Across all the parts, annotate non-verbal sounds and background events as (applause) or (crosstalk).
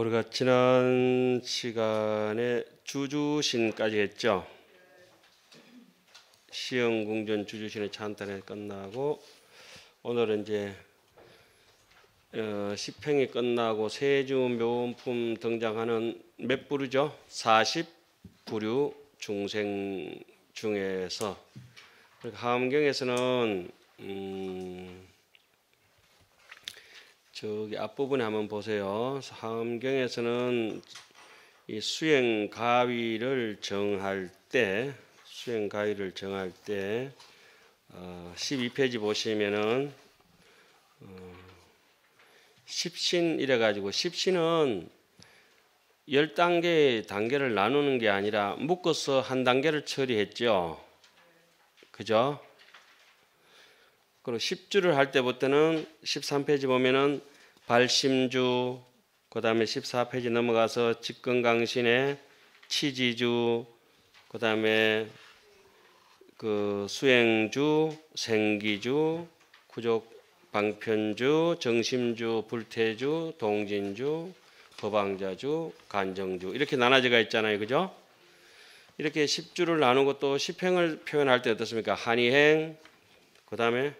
우리가 지난 시간에 주주신까지 했죠. 시흥궁전 주주신의 찬탄이 끝나고 오늘은 이제 어, 시팽이 끝나고 세주 묘품 등장하는 몇 부류죠? 40부류 중생 중에서 그러니까 함경에서는 음, 저기 앞부분에 한번 보세요. 함경에서는 이 수행 가위를 정할 때 수행 가위를 정할 때 어, 12페이지 보시면은 어, 십신 이래 가지고 십신은 열 단계의 단계를 나누는 게 아니라 묶어서 한 단계를 처리했죠. 그죠? 그리고 10주를 할 때부터는 13페이지 보면은 발심주 그 다음에 14페이지 넘어가서 직근강신의 치지주 그 다음에 그 수행주 생기주 구족 방편주, 정심주, 불태주, 동진주, 법방자주 간정주 이렇게 나눠져가 있잖아요. 그죠? 이렇게 10주를 나누고 또 10행을 표현할 때 어떻습니까? 한이행, 그 다음에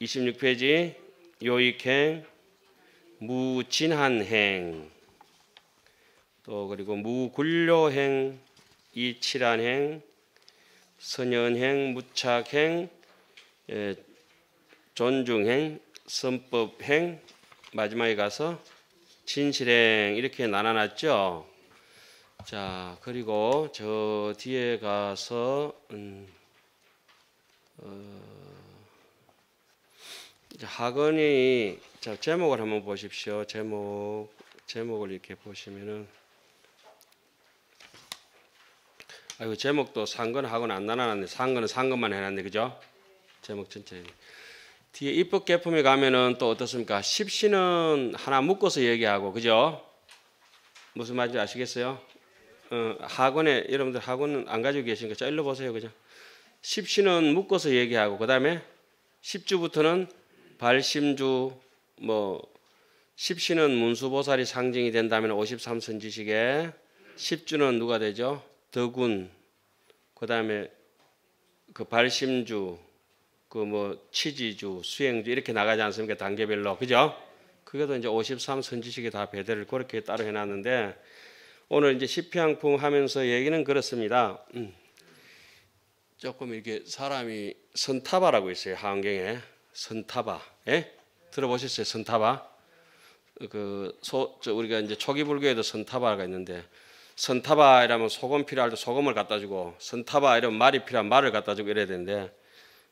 26페이지 요익행, 무진한행, 또 그리고 무굴려행, 이치란행, 선연행, 무착행, 예, 존중행, 선법행, 마지막에 가서 진실행 이렇게 나눠놨죠. 자 그리고 저 뒤에 가서 음, 학원이 자 제목을 한번 보십시오. 제목 제목을 이렇게 보시면은 아이고 제목도 상근 학원 안나나는데 상근은 상근만 해놨네 그죠? 제목 전체 뒤에 입법 개품에 가면은 또 어떻습니까? 십시는 하나 묶어서 얘기하고 그죠? 무슨 말인지 아시겠어요? 어, 학원에 여러분들 학원 안 가지고 계신니까자 일로 보세요 그죠? 십시는 묶어서 얘기하고 그 다음에 십주부터는 발심주 뭐십신은 문수보살이 상징이 된다면 53선지식에 십주는 누가 되죠? 더군 그다음에 그 발심주 그 뭐 치지주 수행주 이렇게 나가지 않습니까 단계별로 그죠? 그게도 이제 53 선지식에 다 배대를 그렇게 따로 해놨는데 오늘 이제 시피양풍 하면서 얘기는 그렇습니다. 음. 조금 이렇게 사람이 선타바라고 있어요 하원경에 선타바. 예? 들어보셨어요? 선타바. 그 소, 우리가 이제 초기 불교에도 선타바가 있는데 선타바 이러면 소금 필요할 때 소금을 갖다 주고 선타바 이러면 말이 필요한 말을 갖다 주고 이래야 되는데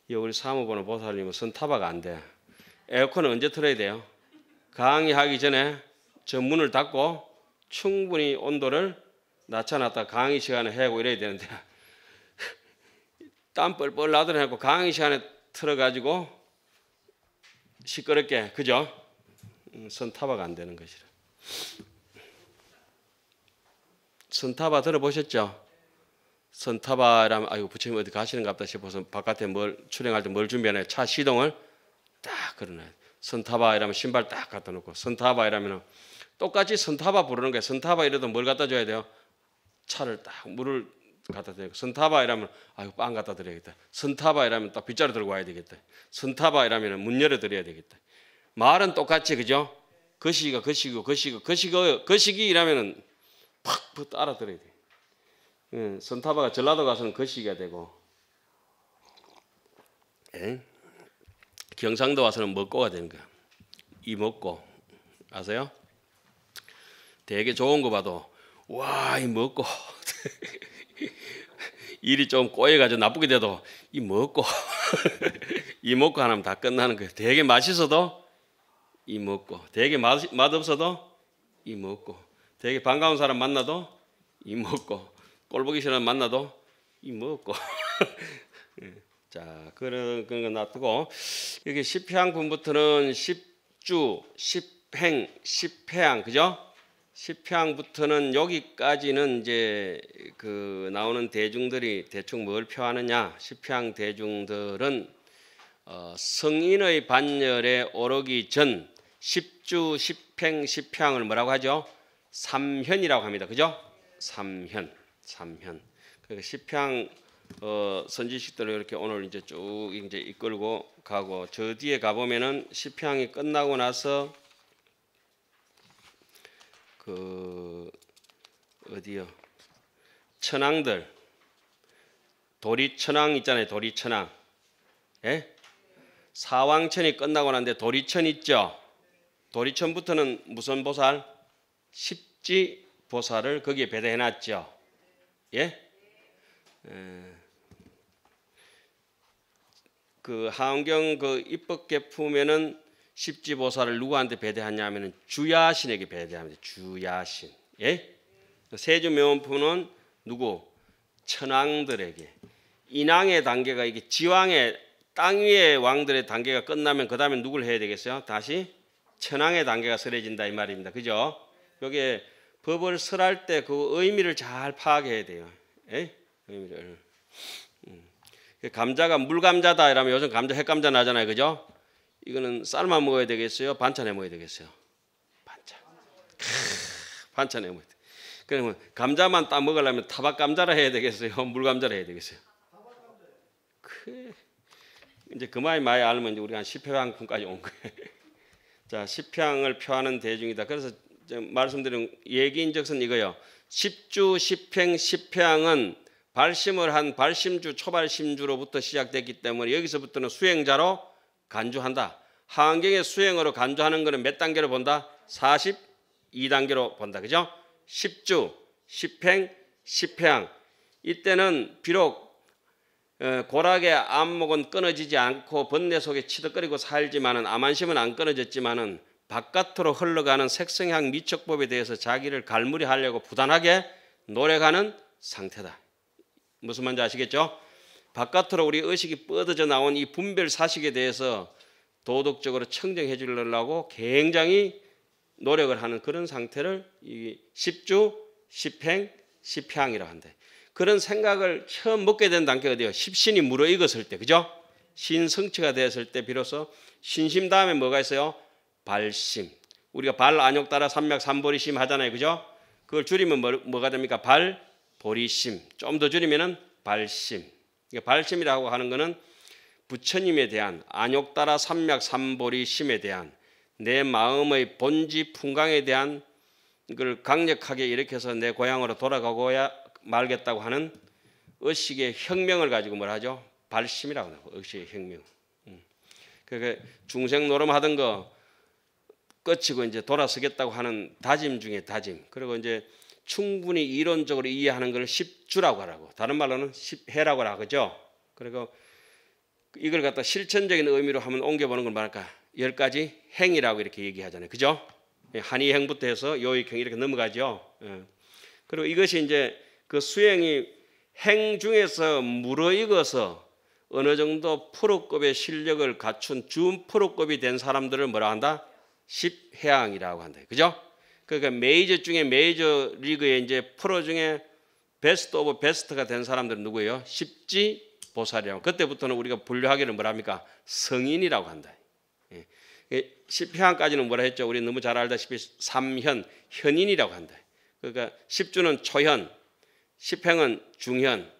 이 우리 사무보는 보살님은 선타바가 안 돼. 에어컨은 언제 틀어야 돼요? 강의하기 전에 저 문을 닫고 충분히 온도를 낮춰놨다 강의 시간에 해고 이래야 되는데 (laughs) 땀 뻘뻘 나더라고 강의 시간에 틀어가지고 시끄럽게 그죠? 음, 선타바가 안 되는 것이라. 선타바 들어보셨죠? 선타바라면 아이고 부처님 어디 가시는갑다 싶어서 바깥에 뭘 출행할 때 뭘 준비하냐 차 시동을 딱 걸어놔요. 선타바 이러면 신발 딱 갖다 놓고 선타바 이러면 똑같이 선타바 부르는 거예요. 선타바 이래도 뭘 갖다 줘야 돼요? 차를 딱 물을 갖다 드고 선타바 이러면 아이고 빵 갖다 드려야겠다. 선타바 이러면 딱 빗자루 들고 와야 되겠다. 선타바 이러면 문 열어 드려야 되겠다. 말은 똑같이 그죠? 거시기가 거시고 거시기 거시고 거시기 이러면은 팍 알아들어야 돼. 예, 선타바가 전라도 가서는 거시기가 그 되고 예? 경상도 와서는 먹고가 되는 거야. 이 먹고 아세요? 되게 좋은 거 봐도 와 이 먹고 (laughs) (laughs) 일이 좀 꼬여가지고 나쁘게 돼도 이 먹고 (laughs) 이 먹고 하면 다 끝나는 거예요. 되게 맛있어도 이 먹고 되게 맛, 없어도이 먹고 되게 반가운 사람 만나도 이 먹고 꼴보기 싫은 만나도 이 먹고 (laughs) 예. 자 그런 그런 거 놔두고 이게 십향 분부터는 1 0주1 0행 십해양 그죠? 시평부터는 여기까지는 이제 그 나오는 대중들이 대충 뭘 표하느냐 시평 대중들은 어 성인의 반열에 오르기 전십주십0행1 0을 뭐라고 하죠? 삼현이라고 합니다. 그죠? 삼현. 삼현. 그러평어 그러니까 선지식들을 이렇게 오늘 이제 쭉 이제 이끌고 가고 저 뒤에 가 보면은 1평이 끝나고 나서 그 어디요? 천황들 도리천왕 있잖아요. 도리천왕 예? 사왕천이 끝나고 난데 도리천 있죠. 도리천부터는 무슨 보살? 십지 보살을 거기에 배대해 놨죠. 예? 예. 그 하원경 그 입법 개품에는 십지보살을 누구한테 배대하냐면은 하 주야신에게 배대합니다. 주야신. 예? 세주 명품은 누구? 천왕들에게. 인왕의 단계가 이게 지왕의 땅 위의 왕들의 단계가 끝나면 그 다음에 누굴 해야 되겠어요? 다시 천왕의 단계가 설해진다 이 말입니다. 그죠? 여기에 법을 설할 때 그 의미를 잘 파악해야 돼요. 예? 의미를. 음. 그 감자가 물감자다 이러면 요즘 감자 핵감자 나잖아요. 그죠? 이거는 삶아 먹어야 되겠어요? 반찬해 먹어야 되겠어요? 반찬. 반찬해 먹어야 돼. 그러면 감자만 따 먹으려면 타박 감자를 해야 되겠어요? (laughs) 물 감자를 해야 되겠어요? 그 이제 그마이 많이 알면 이제 우리가 한 10회방품까지 온 거예요. (laughs) 자, 10향을 표하는 대중이다. 그래서 말씀드린 얘기인적슨 이거요. 10주 10행 10향은 발심을 한 발심주 초발심주로부터 시작됐기 때문에 여기서부터는 수행자로 간주한다. 환경의 수행으로 간주하는 것은 몇 단계로 본다? 42단계로 본다. 그죠? 10주, 10행, 1 0회 이때는 비록 어, 고락의 안목은 끊어지지 않고 번뇌 속에 치덕거리고 살지만은 암안심은 안 끊어졌지만은 바깥으로 흘러가는 색성향 미척법에 대해서 자기를 갈무리하려고 부단하게 노력하는 상태다. 무슨 말인지 아시겠죠? 바깥으로 우리 의식이 뻗어져 나온 이 분별 사식에 대해서 도덕적으로 청정해 주려고 굉장히 노력을 하는 그런 상태를 이 십주, 십행, 십향이라 한대. 그런 생각을 처음 먹게 된 단계가 돼요. 십신이 무르익었을 때, 그죠? 신성취가 되었을 때 비로소 신심 다음에 뭐가 있어요? 발심. 우리가 발 안욕 따라 삼맥 삼보리심 하잖아요, 그죠? 그걸 줄이면 뭐, 뭐가 됩니까? 발 보리심. 좀 더 줄이면은 발심. 발심이라고 하는 것은 부처님에 대한 안욕 따라 삼맥 삼보리 심에 대한 내 마음의 본지 풍광에 대한 그걸 강력하게 일으켜서 내 고향으로 돌아가고야 말겠다고 하는 의식의 혁명을 가지고 뭘 하죠? 발심이라고 하는 의식의 혁명. 음. 그게 중생 노름하던 거 끝이고 이제 돌아서겠다고 하는 다짐 중에 다짐. 그리고 이제 충분히 이론적으로 이해하는 걸 10주라고 하라고. 다른 말로는 십해라고 하죠. 그리고 이걸 갖다 실천적인 의미로 한번 옮겨보는 걸 말할까. 1가지 행이라고 이렇게 얘기하잖아요. 그죠? 예, 한의행부터 해서 요익행 이렇게 넘어가죠. 예. 그리고 이것이 이제 그 수행이 행 중에서 무르익어서 어느 정도 프로급의 실력을 갖춘 준 프로급이 된 사람들을 뭐라 한다? 십해양이라고 한다. 그죠? 그러니까 메이저 중에 메이저 리그의 이제 프로 중에 베스트 오브 베스트가 된 사람들은 누구예요? 십지 보살이라고. 그때부터는 우리가 분류하기를 뭐랍니까? 성인이라고 한다. 10현까지는 예. 예, 뭐라 했죠? 우리 너무 잘 알다시피 3현, 현인이라고 한다. 그러니까 10주는 초현, 10행은 중현,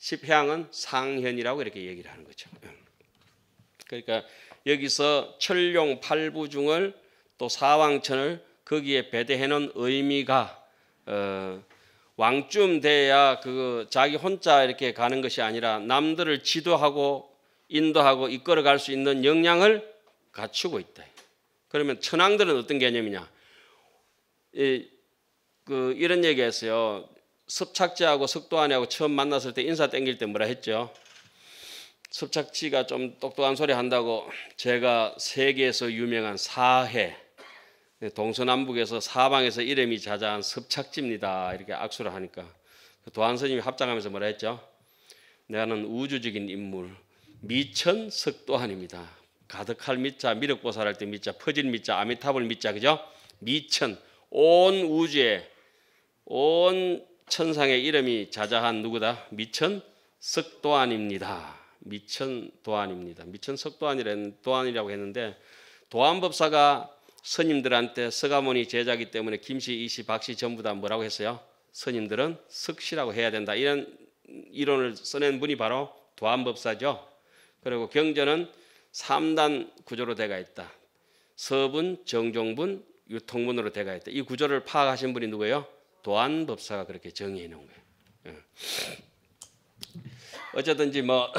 10향은 상현이라고 이렇게 얘기를 하는 거죠. 예. 그러니까 여기서 철룡 팔부중을 또 사왕천을 거기에 배대해놓은 의미가 어, 왕쯤 돼야 그 자기 혼자 이렇게 가는 것이 아니라 남들을 지도하고 인도하고 이끌어갈 수 있는 역량을 갖추고 있다. 그러면 천황들은 어떤 개념이냐? 이, 그 이런 얘기했어요. 섭착지하고 석도안이하고 처음 만났을 때 인사 땡길 때 뭐라 했죠? 섭착지가 좀 똑똑한 소리 한다고 제가 세계에서 유명한 사해 네, 동서남북에서 사방에서 이름이 자자한 섭착지입니다. 이렇게 악수를 하니까 그 도한 스님이 합장하면서 뭐라 했죠? 내는 우주적인 인물 미천 석도한입니다. 가득할 미자 미륵보살할 때 미자 퍼질 미자 아미타불 미자 그죠? 미천 온 우주에 온 천상의 이름이 자자한 누구다? 미천 석도안입니다. 미천 도안입니다. 미천 석도안이라는 도안이라고 했는데 도안법사가 스님들한테 서가모니 제자기 때문에 김씨, 이씨, 박씨 전부 다 뭐라고 했어요? 스님들은 석씨라고 해야 된다. 이런 이론을 써낸 분이 바로 도안법사죠. 그리고 경전은 3단 구조로 되어 있다. 서분, 정종분, 유통분으로 되어 있다. 이 구조를 파악하신 분이 누구예요? 도안법사가 그렇게 정의해 놓은 거예요. 예. 어쨌든지 뭐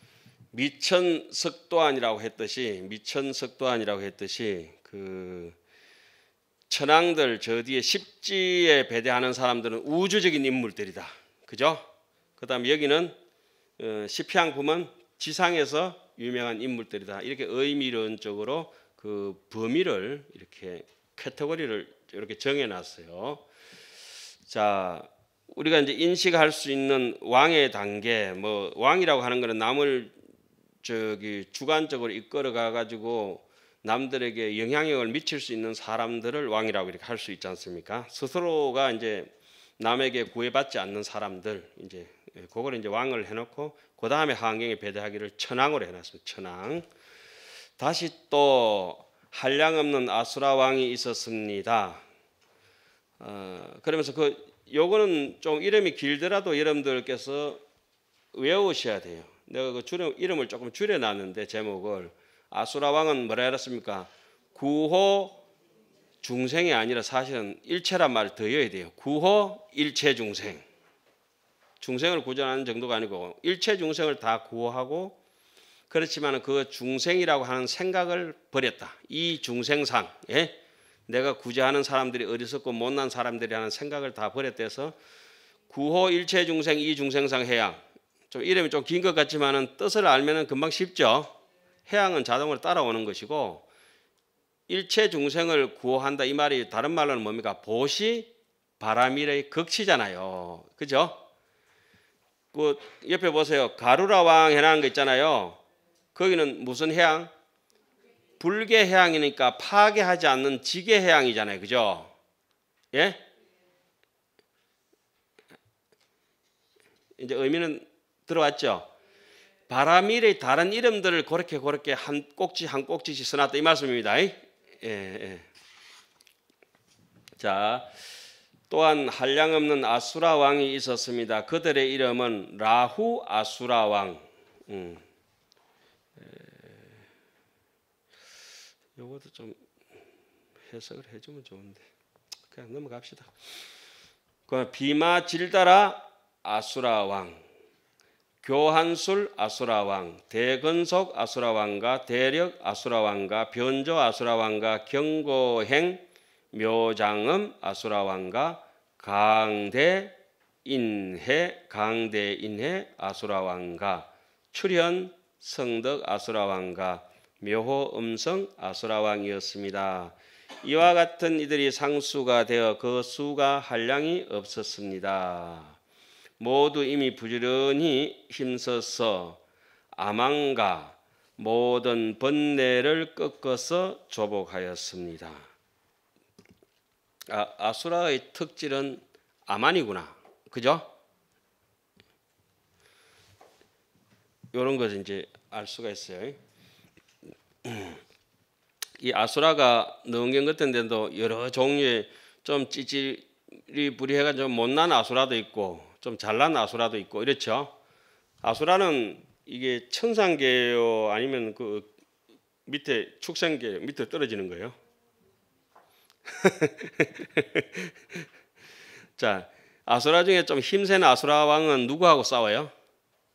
(clears throat) 미천석도안이라고 했듯이 미천석도안이라고 했듯이 그 천황들 저 뒤에 십지에 배대하는 사람들은 우주적인 인물들이다. 그죠? 그다음 여기는 시피앙품은 어, 지상에서 유명한 인물들이다. 이렇게 의미론적으로 그 범위를 이렇게 카테고리를 이렇게 정해놨어요. 자, 우리가 이제 인식할 수 있는 왕의 단계, 뭐 왕이라고 하는 것은 남을 저기 주관적으로 이끌어가 가지고 남들에게 영향력을 미칠 수 있는 사람들을 왕이라고 이렇게 할 수 있지 않습니까? 스스로가 이제 남에게 구애받지 않는 사람들 이제 그걸 이제 왕을 해놓고 그 다음에 하경에 배제하기를 천왕으로 해놨습니다. 천왕. 다시 또 한량 없는 아수라 왕이 있었습니다. 어, 그러면서 그 요거는 좀 이름이 길더라도 여러분들께서 외우셔야 돼요. 내가 그 줄여, 이름을 조금 줄여놨는데 제목을 아수라 왕은 뭐라 했습니까? 구호 중생이 아니라 사실은 일체란 말을 더해야 돼요. 구호 일체 중생. 중생을 구전하는 정도가 아니고 일체 중생을 다 구호하고 그렇지만 그 중생이라고 하는 생각을 버렸다. 이 중생상, 예? 내가 구제하는 사람들이 어리석고 못난 사람들이 하는 생각을 다 버렸대서 구호 일체 중생 이 중생상 해양. 좀 이름이 좀 긴 것 같지만은 뜻을 알면은 금방 쉽죠. 해양은 자동으로 따라오는 것이고 일체 중생을 구호한다 이 말이 다른 말로는 뭡니까? 보시 바람일의 극치잖아요. 그죠? 그 옆에 보세요. 가루라 왕 해놓은 거 있잖아요. 거기는 무슨 해양? 불계 해양이니까 파괴하지 않는 지계 해양이잖아요. 그죠? 예? 이제 의미는 들어왔죠? 바람일의 다른 이름들을 그렇게 그렇게 한 꼭지 한 꼭지씩 써놨다 이 말씀입니다. 예, 예. 자, 또한 한량 없는 아수라 왕이 있었습니다. 그들의 이름은 라후 아수라 왕. 음. 예. 요것도 좀 해석을 해주면 좋은데 그냥 넘어갑시다. 그 비마 질다라 아수라 왕. 교한술 아수라 왕, 대근속 아수라 왕과 대력 아수라 왕과 변조 아수라 왕과 경고행 묘장음 아수라 왕과 강대 인해 강대 인해 아수라 왕과 출현 성덕 아수라 왕과 묘호 음성 아수라 왕이었습니다. 이와 같은 이들이 상수가 되어 그 수가 한량이 없었습니다. 모두 이미 부지런히 힘써서 아망가 모든 번뇌를 꺾어서 조복하였습니다. 아, 아수라의 특질은 아만이구나. 그죠? 이런 것을 이제 알 수가 있어요. 이 아수라가 능경 같은 데도 여러 종류의 좀 찌질이 부리해가 좀 못난 아수라도 있고 좀 잘난 아수라도 있고 이렇죠. 아수라는 이게 천상계요 아니면 그 밑에 축생계 밑에 떨어지는 거예요. (laughs) 자, 아수라 중에 좀 힘센 아수라 왕은 누구하고 싸워요?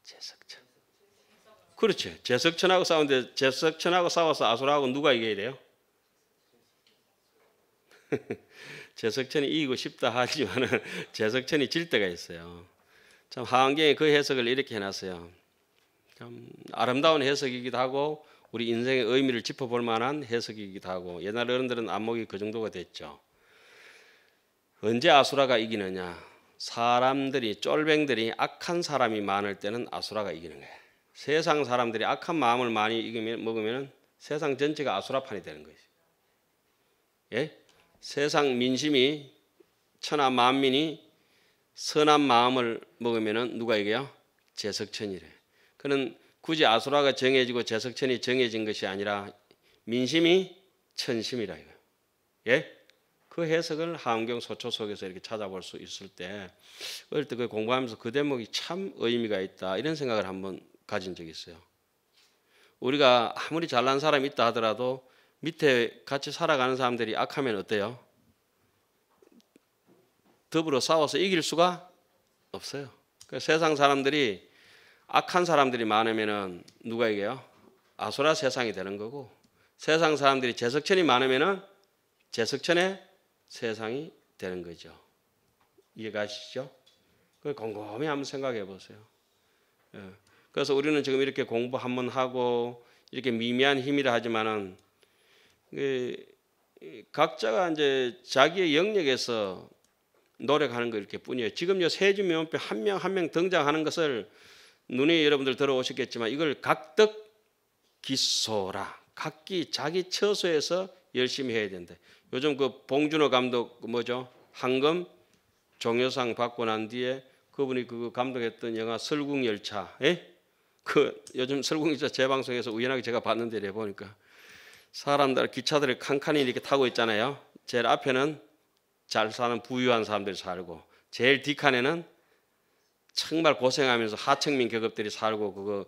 제석천. 그렇죠. 제석천하고 싸우데 제석천하고 싸워서 아수라하고 누가 이겨야 돼요? (laughs) 재석천이 이기고 싶다 하지만은 (laughs) 재석천이 질 때가 있어요. 참 하안경에 그 해석을 이렇게 해놨어요. 참 아름다운 해석이기도 하고 우리 인생의 의미를 짚어볼 만한 해석이기도 하고 옛날 어른들은 안목이 그 정도가 됐죠. 언제 아수라가 이기느냐? 사람들이 쫄뱅들이 악한 사람이 많을 때는 아수라가 이기는 거예요. 세상 사람들이 악한 마음을 많이 먹으면 세상 전체가 아수라판이 되는 거예요. 예? 세상 민심이 천하 만민이 선한 마음을 먹으면 누가 이겨요? 제석천이래. 그는 굳이 아수라가 정해지고 제석천이 정해진 것이 아니라 민심이 천심이라 이거예그 예? 해석을 하은경 소초 속에서 이렇게 찾아볼 수 있을 때 어릴 때그 공부하면서 그 대목이 참 의미가 있다 이런 생각을 한번 가진 적이 있어요. 우리가 아무리 잘난 사람이 있다 하더라도 밑에 같이 살아가는 사람들이 악하면 어때요? 더불어 싸워서 이길 수가 없어요. 그러니까 세상 사람들이 악한 사람들이 많으면 누가 이겨요? 아소라 세상이 되는 거고 세상 사람들이 재석천이 많으면 재석천의 세상이 되는 거죠. 이해가시죠? 그 곰곰이 한번 생각해 보세요. 예. 그래서 우리는 지금 이렇게 공부 한번 하고 이렇게 미미한 힘이라 하지만은 그, 각자가 이제 자기의 영역에서 노력하는 거 이렇게 뿐이에요. 지금 요 세주 명표 한명 한 명 등장하는 것을 눈에 여러분들 들어오셨겠지만 이걸 각득 기소라 각기 자기 처소에서 열심히 해야 된다. 요즘 그 봉준호 감독 그 뭐죠? 황금 종여상 받고 난 뒤에 그분이 그 감독했던 영화 설국열차. 예? 그 요즘 설국열차 재방송에서 우연하게 제가 봤는데 내 보니까 사람들 기차들을 칸칸이 이렇게 타고 있잖아요. 제일 앞에는 잘 사는 부유한 사람들이 살고 제일 뒤칸에는 정말 고생하면서 하층민 계급들이 살고 그거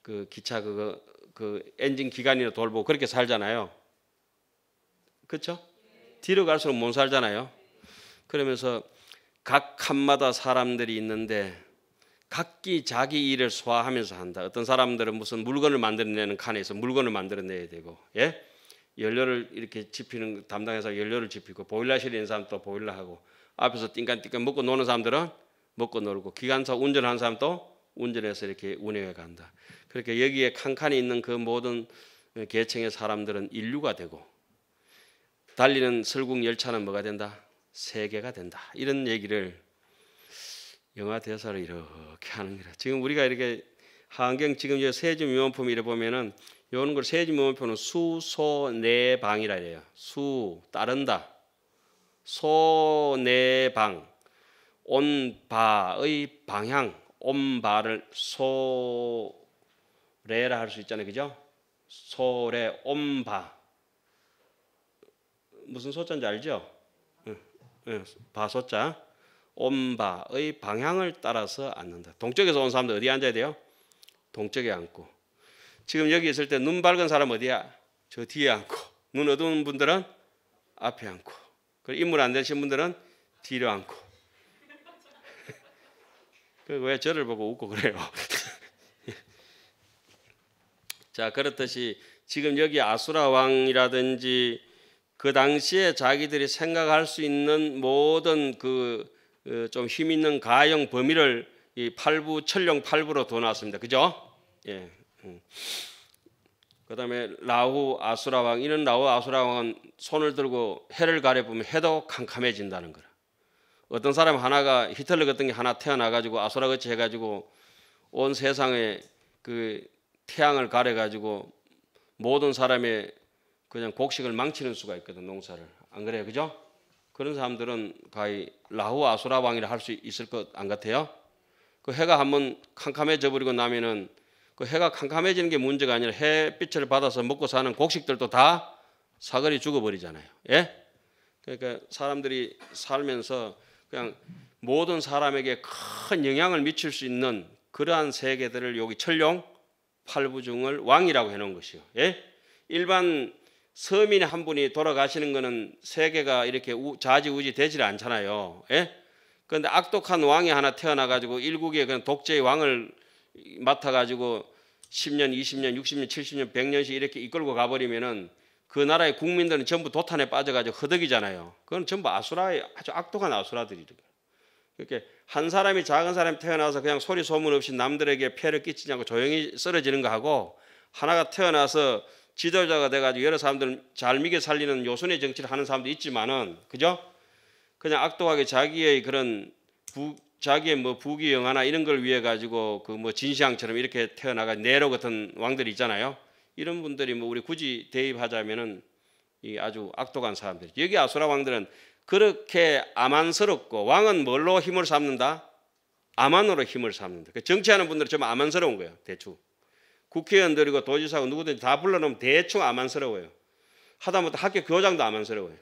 그 기차 그거 그 엔진 기관이나 돌보고 그렇게 살잖아요. 그렇죠? 뒤로 갈수록 못 살잖아요. 그러면서 각 칸마다 사람들이 있는데 각기 자기 일을 소화하면서 한다. 어떤 사람들은 무슨 물건을 만들어내는 칸에서 물건을 만들어내야 되고, 예? 연료를 이렇게 지피는 담당해서 연료를 지피고 보일러실에 있는 사람 도 보일러 하고 앞에서 띵깐띵깐 먹고 노는 사람들은 먹고 놀고 기관차 운전하는 사람도 운전해서 이렇게 운행해 간다. 그렇게 여기에 칸칸이 있는 그 모든 계층의 사람들은 인류가 되고 달리는 설국 열차는 뭐가 된다? 세계가 된다. 이런 얘기를 영화 대사를 이렇게 하는 거라. 지금 우리가 이렇게 환경 지금 이 세주 미원품 이래 보면은 요런 걸 세주 미원품은 수소내방이라 네 해요. 수 따른다. 소내방 네 온바의 방향 온바를 소래라 할 수 있잖아요. 그죠? 소래 온바 무슨 소자인지 알죠? 응, 응, 바소자 온 바의 방향을 따라서 앉는다. 동쪽에서 온 사람들 어디 앉아야 돼요? 동쪽에 앉고. 지금 여기 있을 때 눈 밝은 사람 어디야? 저 뒤에 앉고. 눈 어두운 분들은 앞에 앉고. 그리고 인물 안 되신 분들은 뒤로 앉고. (laughs) 그 왜 저를 보고 웃고 그래요? (laughs) 자, 그렇듯이 지금 여기 아수라 왕이라든지 그 당시에 자기들이 생각할 수 있는 모든 그그 좀힘 있는 가형 범위를 이팔부철령팔부로 둬놨습니다. 그죠? 예. 음. 그다음에 라후 아수라 왕 이런 라후 아수라 왕은 손을 들고 해를 가려 보면 해도 캄캄해진다는 거라. 어떤 사람 하나가 히틀러 같은 게 하나 태어나 가지고 아수라 같이 해 가지고 온 세상에 그 태양을 가려 가지고 모든 사람의 그냥 곡식을 망치는 수가 있거든 농사를. 안 그래요? 그죠? 그런 사람들은 가히 라후 아수라 왕이라 할 수 있을 것 안 같아요? 그 해가 한 번 캄캄해져 버리고 나면은 그 해가 캄캄해지는 게 문제가 아니라 햇빛을 받아서 먹고 사는 곡식들도 다 사거리 죽어버리잖아요. 예? 그러니까 사람들이 살면서 그냥 모든 사람에게 큰 영향을 미칠 수 있는 그러한 세계들을 여기 천룡 팔부중을 왕이라고 해놓은 것이요. 예? 일반 서민 한 분이 돌아가시는 것은 세계가 이렇게 우, 좌지우지 되질 않잖아요. 예? 그런데 악독한 왕이 하나 태어나가지고 일국의 그냥 독재의 왕을 맡아가지고 10년, 20년, 60년, 70년, 100년씩 이렇게 이끌고 가버리면은 그 나라의 국민들은 전부 도탄에 빠져가지고 허덕이잖아요. 그건 전부 아수라의 아주 악독한 아수라들이거 이렇게 한 사람이 작은 사람이 태어나서 그냥 소리 소문 없이 남들에게 폐를 끼치지 않고 조용히 쓰러지는 거하고 하나가 태어나서 지도자가 돼가지고 여러 사람들 잘믿게 살리는 요선의 정치를 하는 사람도 있지만은 그죠? 그냥 악독하게 자기의 그런 부, 자기의 뭐 부귀 영화나 이런 걸 위해 가지고 그 뭐 진시황처럼 이렇게 태어나가 네로 같은 왕들이 있잖아요. 이런 분들이 뭐 우리 굳이 대입하자면은 이 아주 악독한 사람들. 여기 아수라 왕들은 그렇게 아만스럽고 왕은 뭘로 힘을 삼는다? 아만으로 힘을 삼는다. 그 정치하는 분들은 좀 아만스러운 거예요. 대충. 국회의원들이고 도지사고 누구든지 다 불러놓으면 대충 암만스러워요 하다못해 학교 교장도 암만스러워요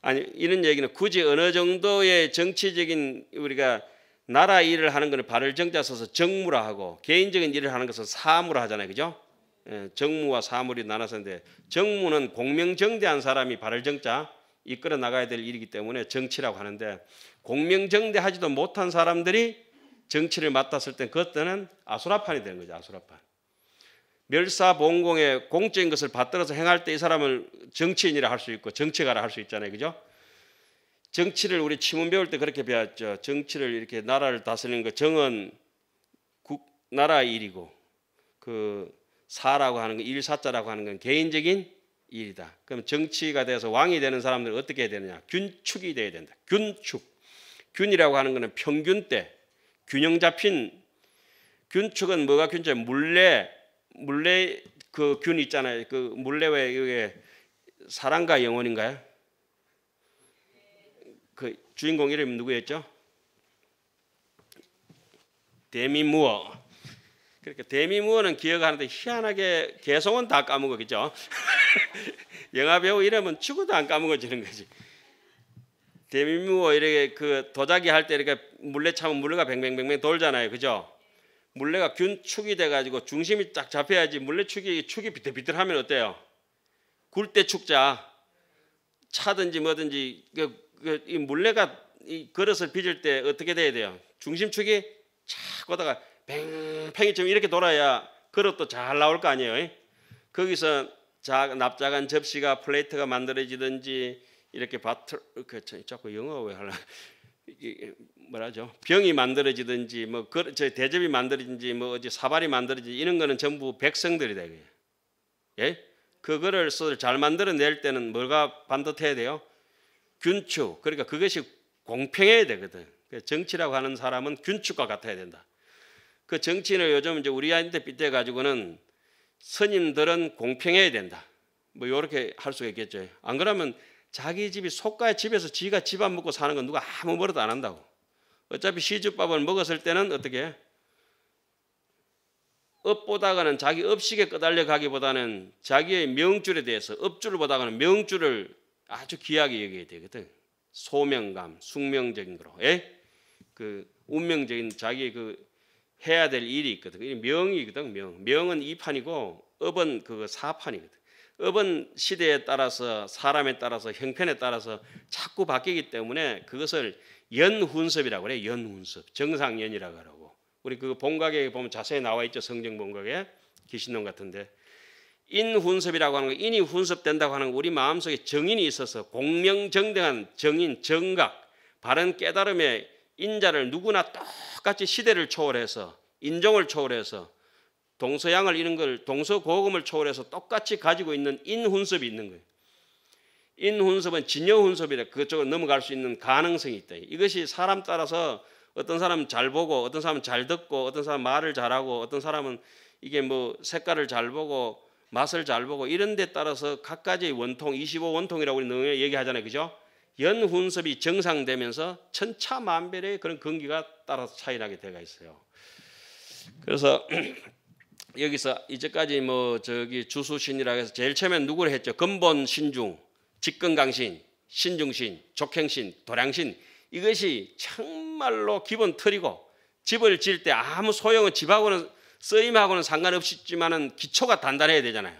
아니 이런 얘기는 굳이 어느 정도의 정치적인 우리가 나라 일을 하는 것을 발을 정자 써서 정무라 하고 개인적인 일을 하는 것은 사무라 하잖아요. 그죠? 예, 정무와 사물이 나눠서인데 정무는 공명정대한 사람이 발을 정자 이끌어 나가야 될 일이기 때문에 정치라고 하는데 공명정대하지도 못한 사람들이 정치를 맡았을 땐 그때는 아수라판이 되는 거죠. 아수라판. 멸사봉공의 공적인 것을 받들어서 행할 때 이 사람을 정치인이라 할 수 있고 정치가라 할 수 있잖아요. 그죠? 정치를 우리 치문 배울 때 그렇게 배웠죠. 정치를 이렇게 나라를 다스리는 거 정은 국 나라 일이고 그 사라고 하는 거 일사자라고 하는 건 개인적인 일이다. 그럼 정치가 돼서 왕이 되는 사람들은 어떻게 해야 되느냐? 균축이 돼야 된다. 균축. 균이라고 하는 거는 평균 때 균형 잡힌 균축은 뭐가 균축? 물레 물레 그균 있잖아요. 그 물레 왜 이게 사랑과 영혼인가요? 그 주인공 이름 누구였죠? 데미 무어. 그러니 데미 무어는 기억하는데 희한하게 개성은 다 까먹었겠죠. (laughs) 영화 배우 이름은 치고도 안 까먹어지는 거지. 데미무어 이렇게 그 도자기 할때 이렇게 물레 차면 물레가 뱅뱅뱅뱅 돌잖아요. 그죠? 물레가 균축이 돼가지고 중심이 딱 잡혀야지 물레축이 축이 비틀비틀하면 어때요? 굴대 축자 차든지 뭐든지 그, 그, 이 물레가 이 걸어서 빚을 때 어떻게 돼야 돼요? 중심축이 착 오다가 팽팽이처럼 이렇게 돌아야 걸어도잘 나올 거 아니에요. 거기서 자, 납작한 접시가 플레이트가 만들어지든지 이렇게 바틀 그 자꾸 영어 왜 하려 뭐라죠 병이 만들어지든지 뭐 그, 대접이 만들어지지뭐 어디 사발이 만들어지 이런 거는 전부 백성들이 다그 예? 그거를 잘 만들어낼 때는 뭐가 반듯해야 돼요? 균축. 그러니까 그것이 공평해야 되거든. 그 정치라고 하는 사람은 균축과 같아야 된다. 그정치인 요즘 이제 우리한테 빗대 가지고는 스님들은 공평해야 된다. 뭐 이렇게 할 수가 있겠죠. 안 그러면 자기 집이 속가의 집에서 지가 집안 먹고 사는 건 누가 아무 버릇 안 한다고. 어차피 시주밥을 먹었을 때는 어떻게 업보다가는 자기 업식에 끄달려 가기보다는 자기의 명줄에 대해서 업줄을 보다가는 명줄을 아주 귀하게 여기야 되거든. 소명감, 숙명적인 거로. 예? 그 운명적인 자기그 해야 될 일이 있거든. 명이거든, 명. 명은 2판이고 업은 그 4판이거든. 업은 시대에 따라서 사람에 따라서 형편에 따라서 자꾸 바뀌기 때문에 그것을 연훈섭이라고 그래 연훈섭 정상연이라고 그러고 우리 그 본각에 보면 자세히 나와 있죠 성경 본각에 귀신론 같은데 인훈섭이라고 하는 거 인이 훈섭된다고 하는 거 우리 마음속에 정인이 있어서 공명정대한 정인 정각 바른 깨달음의 인자를 누구나 똑같이 시대를 초월해서 인종을 초월해서 동서양을 이런 걸 동서고금을 초월해서 똑같이 가지고 있는 인훈섭이 있는 거예요. 인훈섭은 진여훈섭이라 그쪽으로 넘어갈 수 있는 가능성이 있다. 이것이 사람 따라서 어떤 사람은 잘 보고 어떤 사람은 잘 듣고 어떤 사람은 말을 잘하고 어떤 사람은 이게 뭐 색깔을 잘 보고 맛을 잘 보고 이런 데 따라서 각가지 원통 25원통이라고 우리 얘기하잖아요. 그죠? 연훈섭이 정상되면서 천차만별의 그런 근기가 따라서 차이나게 돼가 있어요. 그래서 여기서 이제까지 뭐 저기 주수신이라고 해서 제일 처음엔 누구를 했죠? 근본 신중, 직근강신, 신중신, 족행신, 도량신 이것이 정말로 기본 틀이고 집을 지을 때 아무 소용은 집하고는 쓰임하고는 상관없지만은 기초가 단단해야 되잖아요.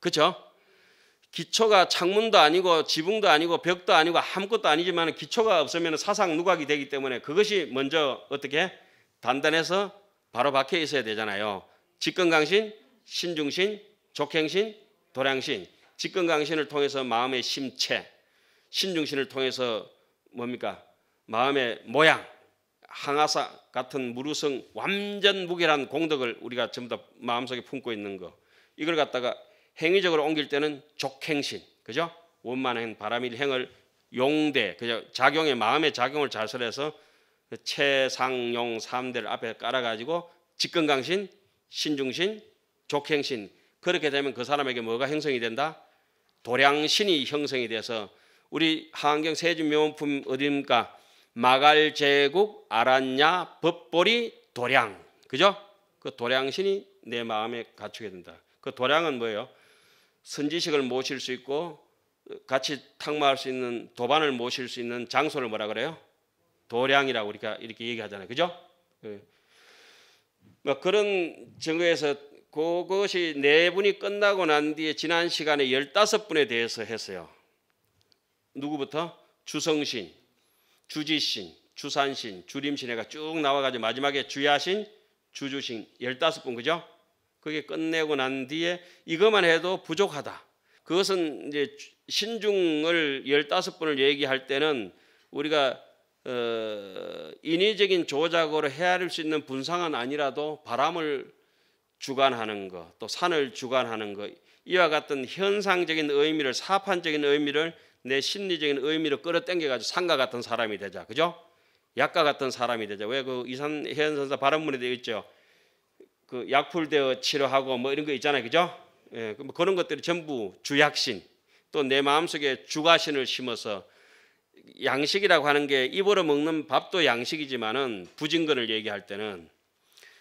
그렇죠? 기초가 창문도 아니고 지붕도 아니고 벽도 아니고 아무것도 아니지만 기초가 없으면 사상 누각이 되기 때문에 그것이 먼저 어떻게 단단해서 바로 박혀 있어야 되잖아요. 직근강신, 신중신, 적행신, 도량신. 직근강신을 통해서 마음의 심체, 신중신을 통해서 뭡니까? 마음의 모양, 항아사 같은 무루성 완전 무결한 공덕을 우리가 전부 다 마음속에 품고 있는 거. 이걸 갖다가 행위적으로 옮길 때는 족행신, 그죠? 원만행, 바람일 행을 용대, 그죠? 작용의 마음의 작용을 잘 설해서 그 최상용 3대를 앞에 깔아가지고 직근강신, 신중신, 족행신 그렇게 되면 그 사람에게 뭐가 형성이 된다? 도량신이 형성이 돼서 우리 한경 세준명품어딥니까 마갈제국 아란냐 법보리 도량 그죠? 그 도량신이 내 마음에 갖추게 된다. 그 도량은 뭐예요? 선지식을 모실 수 있고 같이 탁마할수 있는 도반을 모실 수 있는 장소를 뭐라 그래요? 도량이라고 우리가 이렇게 얘기하잖아요. 그죠? 예. 뭐 그런 증거에서 그것이 내분이 네 끝나고 난 뒤에 지난 시간에 15분에 대해서 했어요. 누구부터? 주성신, 주지신, 주산신, 주림신애가 쭉 나와가지고 마지막에 주야신, 주주신 15분 그죠? 그게 끝내고 난 뒤에 이것만 해도 부족하다. 그것은 이제 신중을 15분을 얘기할 때는 우리가 어, 인위적인 조작으로 헤아릴 수 있는 분상은 아니라도 바람을 주관하는 것, 또 산을 주관하는 것, 이와 같은 현상적인 의미를 사판적인 의미를 내 심리적인 의미로 끌어당겨가지고 상과 같은 사람이 되자, 그죠? 약과 같은 사람이 되자. 왜 그 이산현 선사 발언문에 되어 있죠? 그 약풀되어 치료하고 뭐 이런 거 있잖아요, 그죠? 예, 그런 것들이 전부 주약신, 또 내 마음속에 주가신을 심어서 양식이라고 하는 게 입으로 먹는 밥도 양식이지만은 부진근을 얘기할 때는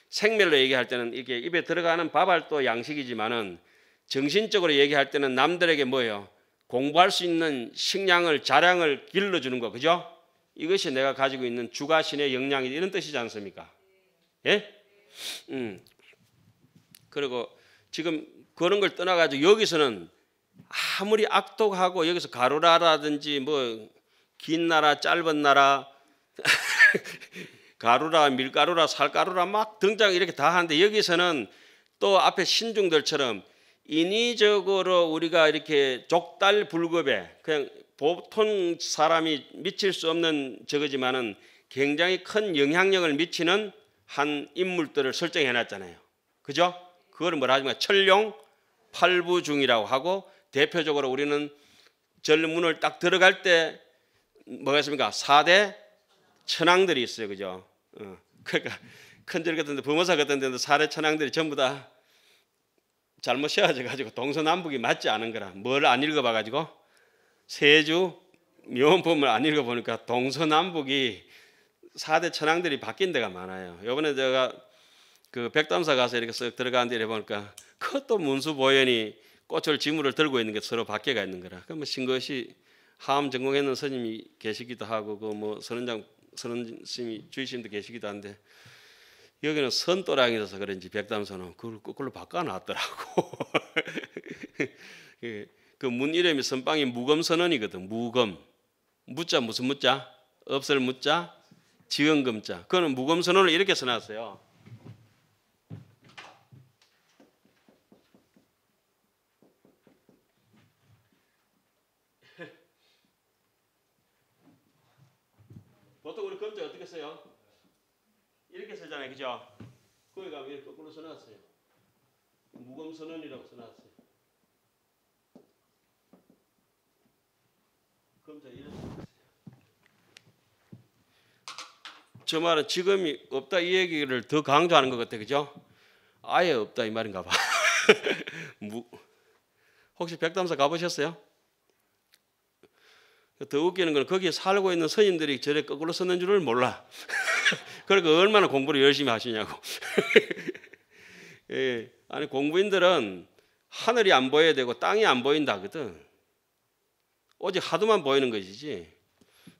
생멸로 얘기할 때는 이렇게 입에 들어가는 밥알도 양식이지만은 정신적으로 얘기할 때는 남들에게 뭐예요? 공부할 수 있는 식량을 자량을 길러주는 거 그죠? 이것이 내가 가지고 있는 주가신의 역량이 이런 뜻이지 않습니까? 예? 음. 그리고 지금 그런 걸 떠나가지고 여기서는 아무리 악독하고 여기서 가로라라든지 뭐긴 나라 짧은 나라 (laughs) 가루라 밀가루라 살가루라 막 등장 이렇게 다 하는데 여기서는 또 앞에 신중들처럼 인위적으로 우리가 이렇게 족달 불급에 그냥 보통 사람이 미칠 수 없는 저거지만은 굉장히 큰 영향력을 미치는 한 인물들을 설정해 놨잖아요. 그죠? 그걸 뭐라 하지만 천룡 팔부 중이라고 하고 대표적으로 우리는 절문을 딱 들어갈 때 뭐가 있습니까? 4대 천왕들이 있어요. 그죠? 어. 그러니까 큰절 같은 데 범어사 같은 데도 4대 천왕들이 전부 다 잘못 씌워져 가지고 동서남북이 맞지 않은 거라 뭘 안 읽어 봐 가지고 세주 묘원품을 안 읽어 보니까 동서남북이 4대 천왕들이 바뀐 데가 많아요. 요번에 제가 그 백담사 가서 이렇게 쓱 들어가는데 이래 보니까 그것도 문수보현이 꽃을 지물을 들고 있는 게 서로 바뀌어가 있는 거라. 그러면 신것이 하암 전공했는 스님이 계시기도 하고 그 뭐 선원장 선원님이 주의신도 계시기도 한데 여기는 선도량이라서 그런지 백담선은 그걸 거꾸로 바꿔놨더라고. (laughs) 그문 그 이름이 선방이 무검선언이거든. 무검 무자 무슨 무자 없을 무자 지은금자. 그거는 무검선언을 이렇게 써놨어요. 써요? 이렇게 쓰잖아요. 그죠? 거기 가면 거꾸로 써놨어요. 무검선언이라고 써놨어요. 그럼 저 이렇게 저 말은 지금이 없다 이 얘기를 더 강조하는 것 같아. 그죠? 아예 없다 이 말인가 봐. (laughs) 혹시 백담사 가보셨어요? 그 더 웃기는 건 거기에 살고 있는 선인들이 절에 거꾸로 서는 줄을 몰라. (laughs) 그러니까 얼마나 공부를 열심히 하시냐고. (laughs) 예, 아니 공부인들은 하늘이 안 보여야 되고 땅이 안 보인다거든. 오직 하도만 보이는 것이지.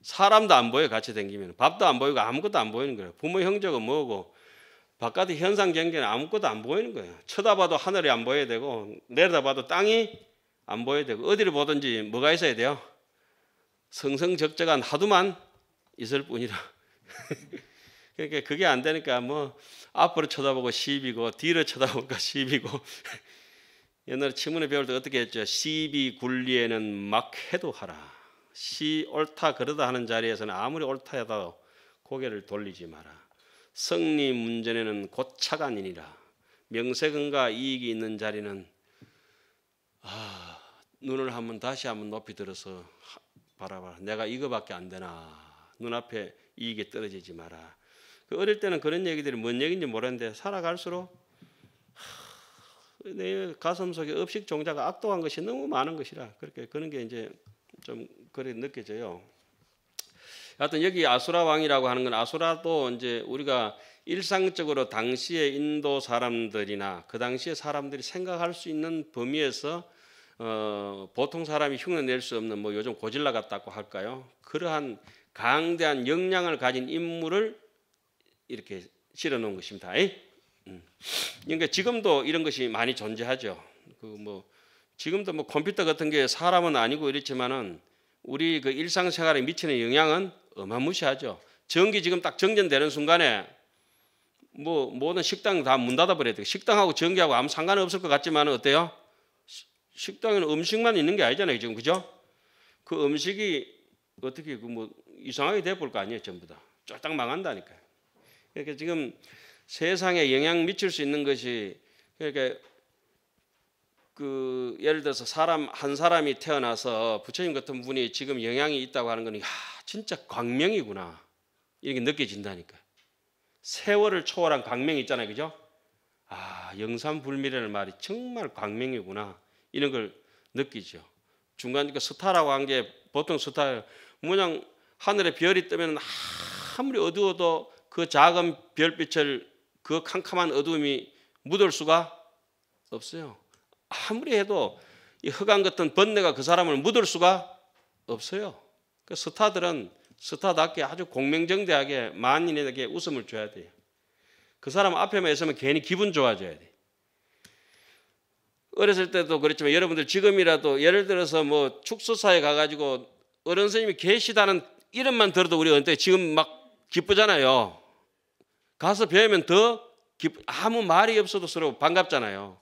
사람도 안 보여 같이 댕기면 밥도 안 보이고 아무것도 안 보이는 거야. 부모 형제가 뭐고 바깥의 현상 경계는 아무것도 안 보이는 거야. 쳐다봐도 하늘이 안 보여야 되고 내려다봐도 땅이 안 보여야 되고 어디를 보든지 뭐가 있어야 돼요? 성성적적한 하두만 있을 뿐이라. (laughs) 그러니까 그게 안 되니까 뭐 앞으로 쳐다보고 시비고 뒤를 쳐다보니까 시비고 (laughs) 옛날에 치문에 배울 때 어떻게 했죠? 시비 굴리에는 막 해도 하라. 시 옳다 그러다 하는 자리에서는 아무리 옳다 해도 고개를 돌리지 마라. 성리 문전는 고차간이니라. 명색은가 이익이 있는 자리는 아, 눈을 한번 다시 한번 높이 들어서 바라봐라. 내가 이거밖에 안 되나. 눈앞에 이익이 떨어지지 마라. 그 어릴 때는 그런 얘기들이 뭔 얘기인지 모르는데 살아갈수록 하, 내 가슴 속에 업식 종자가 악도한 것이 너무 많은 것이라 그렇게 그런 게 이제 좀 그렇게 느껴져요. 하여튼 여기 아수라 왕이라고 하는 건 아수라도 이제 우리가 일상적으로 당시의 인도 사람들이나 그 당시의 사람들이 생각할 수 있는 범위에서 어, 보통 사람이 흉내낼 수 없는 뭐 요즘 고질라 같다고 할까요? 그러한 강대한 역량을 가진 인물을 이렇게 실어놓은 것입니다. 음. 그러니까 지금도 이런 것이 많이 존재하죠. 그 뭐 지금도 뭐 컴퓨터 같은 게 사람은 아니고 이렇지만은 우리 그 일상생활에 미치는 영향은 어마무시하죠. 전기 지금 딱 정전되는 순간에 뭐 모든 식당 다 문 닫아버려야 돼 식당하고 전기하고 아무 상관없을 것 같지만 어때요? 식당에는 음식만 있는 게 아니잖아요, 지금 그죠? 그 음식이 어떻게 그 뭐 이상하게 돼 볼 거 아니에요, 전부 다. 쫄딱 망한다니까요. 그러 그러니까 지금 세상에 영향 미칠 수 있는 것이 그러니까 그 예를 들어서 사람 한 사람이 태어나서 부처님 같은 분이 지금 영향이 있다고 하는 거 야, 진짜 광명이구나. 이렇게 느껴진다니까. 세월을 초월한 광명이 있잖아요. 그죠? 아, 영산불미라는 말이 정말 광명이구나. 이런 걸 느끼죠. 중간 그 스타라고 한 게 보통 스타 모양 하늘에 별이 뜨면 아무리 어두워도 그 작은 별빛을 그 캄캄한 어둠이 묻을 수가 없어요. 아무리 해도 이 흑암 같은 번뇌가 그 사람을 묻을 수가 없어요. 그 스타들은 스타답게 아주 공명정대하게 만인에게 웃음을 줘야 돼요. 그 사람 앞에만 있으면 괜히 기분 좋아져야 돼요. 어렸을 때도 그렇지만 여러분들 지금이라도 예를 들어서 뭐축소사에 가가지고 어른 선생님이 계시다는 이름만 들어도 우리 언때 지금 막 기쁘잖아요. 가서 배우면 더 기쁘, 아무 말이 없어도 서로 반갑잖아요.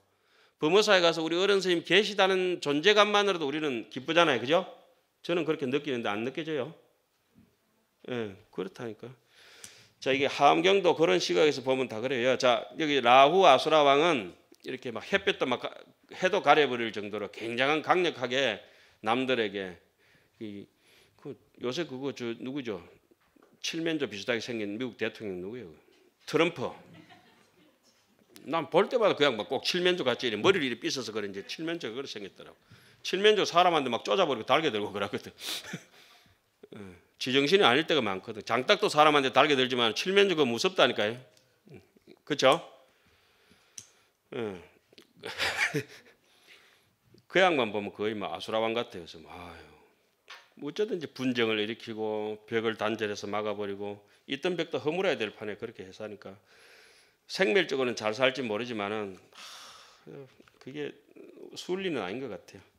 부모사에 가서 우리 어른 선생님 계시다는 존재감만으로도 우리는 기쁘잖아요. 그죠? 저는 그렇게 느끼는데 안 느껴져요. 예, 그렇다니까. 자, 이게 함경도 그런 시각에서 보면 다 그래요. 자, 여기 라후 아수라 왕은 이렇게 막 햇볕도 막 해도 가려버릴 정도로 굉장한 강력하게 남들에게 이, 그 요새 그거 저 누구죠? 칠면조 비슷하게 생긴 미국 대통령 누구예요? 트럼프. 난 볼 때마다 그냥 막 꼭 칠면조 같이 이래 머리를 이렇게 삐어서 그런지 칠면조가 그렇게 생겼더라고. 칠면조 사람한테 막 쪼자버리고 달게 들고 그러거든. (laughs) 어, 지정신이 아닐 때가 많거든. 장딱도 사람한테 달게 들지만 칠면조가 무섭다니까요. 그렇죠? 예. (laughs) 그양반 보면 거의 뭐 아수라왕 같아요. 뭐 아유. 뭐 어쩌든지 분쟁을 일으키고 벽을 단절해서 막아버리고 있던 벽도 허물어야 될 판에 그렇게 해서 하니까 생멸적으로는 잘 살지 모르지만은 하, 그게 순리는 아닌 것 같아요.